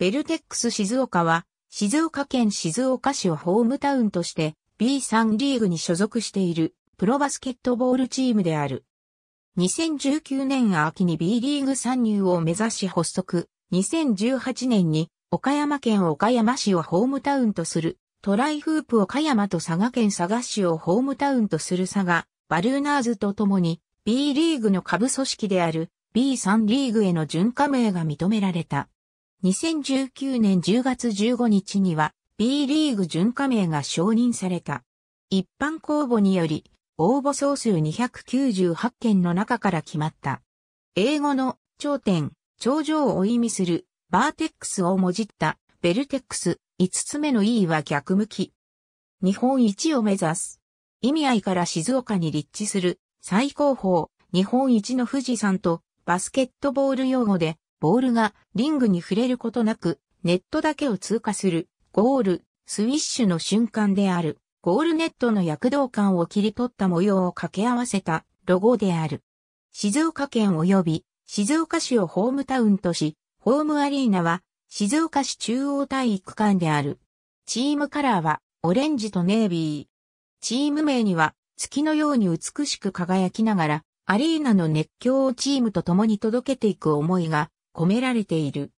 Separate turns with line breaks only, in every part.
ベルテックス静岡は、静岡県静岡市をホームタウンとして B3 リーグに所属しているプロバスケットボールチームである。2019年秋に B リーグ参入を目指し発足、2018年に岡山県岡山市をホームタウンとする、トライフープ岡山と佐賀県佐賀市をホームタウンとする佐賀、バルーナーズと共に B リーグの下部組織である B3 リーグへの準加盟が認められた。2019年10月15日には B リーグ準加盟が承認された。一般公募により、応募総数298件の中から決まった。英語の頂点、頂上を意味するバーテックスをもじったベルテックス5つ目の E は逆向き。日本一を目指す。意味合いから静岡に立地する最高峰日本一の富士山とバスケットボール用語でボールがリングに触れることなく、ネットだけを通過する、ゴール、スウィッシュの瞬間である、ゴールネットの躍動感を切り取った模様を掛け合わせたロゴである。静岡県及び静岡市をホームタウンとし、ホームアリーナは静岡市中央体育館である。チームカラーはオレンジとネイビー。チーム名には月のように美しく輝きながら、アリーナの熱狂をチームと共に届けていく思いが込められている。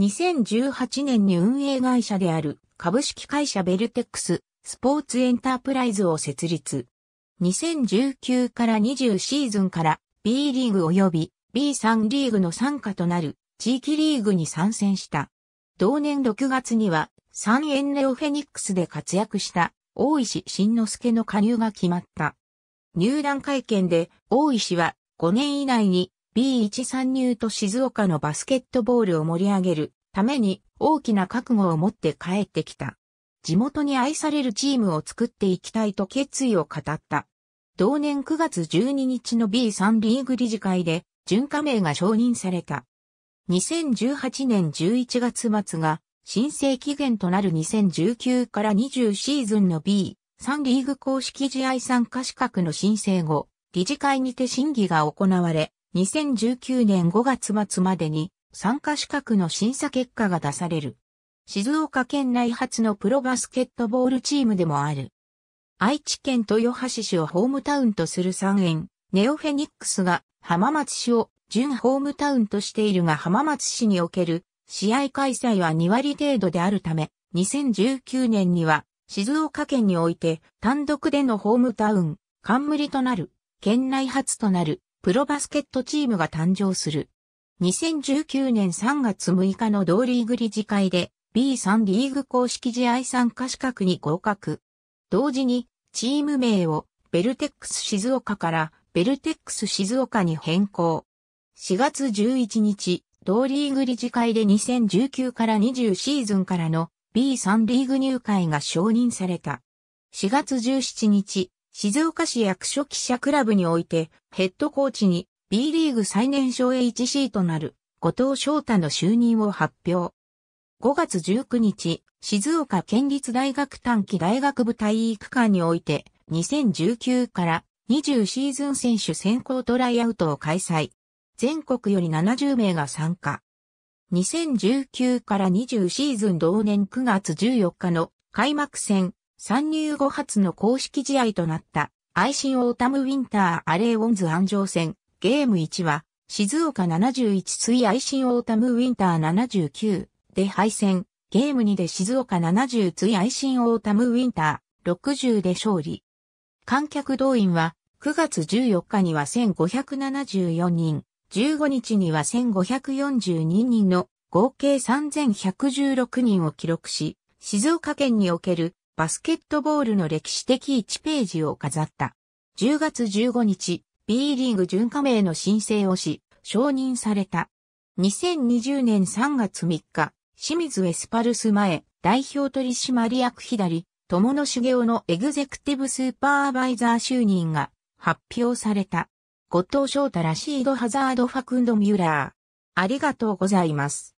2018年に運営会社である株式会社ベルテックススポーツエンタープライズを設立。2019から20シーズンから B リーグ及び B3 リーグの参加となる地域リーグに参戦した。同年6月には3円ネオフェニックスで活躍した大石慎之助の加入が決まった。入団会見で大石は5年以内に B1 参入と静岡のバスケットボールを盛り上げるために大きな覚悟を持って帰ってきた。地元に愛されるチームを作っていきたいと決意を語った。同年9月12日の B3 リーグ理事会で準加盟が承認された。2018年11月末が申請期限となる2019から20シーズンの B3 リーグ公式試合参加資格の申請後、理事会にて審議が行われ、2019年5月末までに参加資格の審査結果が出される。静岡県内初のプロバスケットボールチームでもある。愛知県豊橋市をホームタウンとする3園、ネオフェニックスが浜松市を準ホームタウンとしているが浜松市における試合開催は2割程度であるため、2019年には静岡県において単独でのホームタウン、冠となる、県内初となるプロバスケットチームが誕生する。2019年3月6日の同リーグ理事会で B3 リーグ公式試合参加資格に合格。同時にチーム名をベルテックス静岡からベルテックス静岡に変更。4月11日、同リーグ理事会で2019から20シーズンからの B3 リーグ入会が承認された。4月17日、静岡市役所記者クラブにおいて、ヘッドコーチに B リーグ最年少 HC となる後藤翔太の就任を発表。5月19日、静岡県立大学短期大学部体育館において、2019から20シーズン選手選考トライアウトを開催。全国より70名が参加。2019から20シーズン同年9月14日の開幕戦参入後初の公式試合となった、愛心オータムウィンターアレーオンズ安城戦、ゲーム1は、静岡71水愛心オータムウィンター79で敗戦、ゲーム2で静岡70水愛心オータムウィンター60で勝利。観客動員は、9月14日には1574人、15日には1542人の合計3116人を記録し、静岡県におけるバスケットボールの歴史的1ページを飾った。10月15日、B リーグ準加盟の申請をし、承認された。2020年3月3日、清水エスパルス前、代表取締役左、友野茂雄のエグゼクティブスーパーバイザー就任が発表された。後藤翔太らシード・ハザード・ファクンド・ミュラー。ありがとうございます。